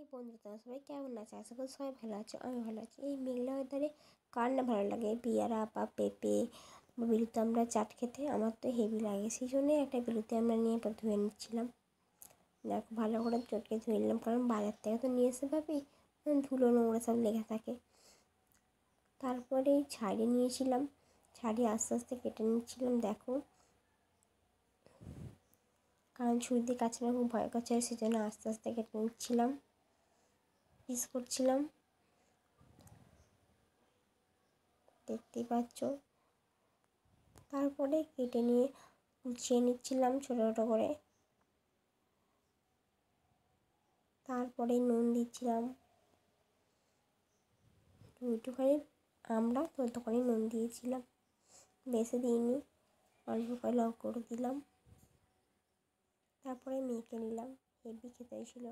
এই বন্ধু তোমার সবাই কেমন আছে আশা করি সবাই ভালো আছে আমি ভালো আছি এই মেঘলা ওয়েদারে কার না ভালো লাগে পিয়ারা বা পেঁপে বিলুতে আমরা চাট খেতে আমার তো হেভি লাগে সেই জন্যই একটা বিলুতে আমরা নিয়ে ধুয়ে নিচ্ছিলাম দেখো ভালো করে চটকে ধুয়ে নিলাম কারণ বাজার থেকে তো নিয়ে এসে ভাবি ধুলো নোংরা সব লেগে থাকে তারপরে ছাড়ি নিয়েছিলাম ছাড়ি আস্তে আস্তে কেটে নিচ্ছিলাম দেখো কারণ ছুরিতে কাছে খুব ভয় করছে সেই জন্য আস্তে আস্তে কেটে নিচ্ছিলাম প্র্যাকটিস করছিলাম দেখতেই পাচ্ছ তারপরে কেটে নিয়ে গুছিয়ে নিচ্ছিলাম ছোটো ছোটো করে তারপরে নুন দিচ্ছিলাম একটুখানি আমরা ততখানি নুন দিয়েছিলাম বেশি দিইনি অল্প করে লক করে দিলাম তারপরে মেখে নিলাম হেভি খেতে ছিল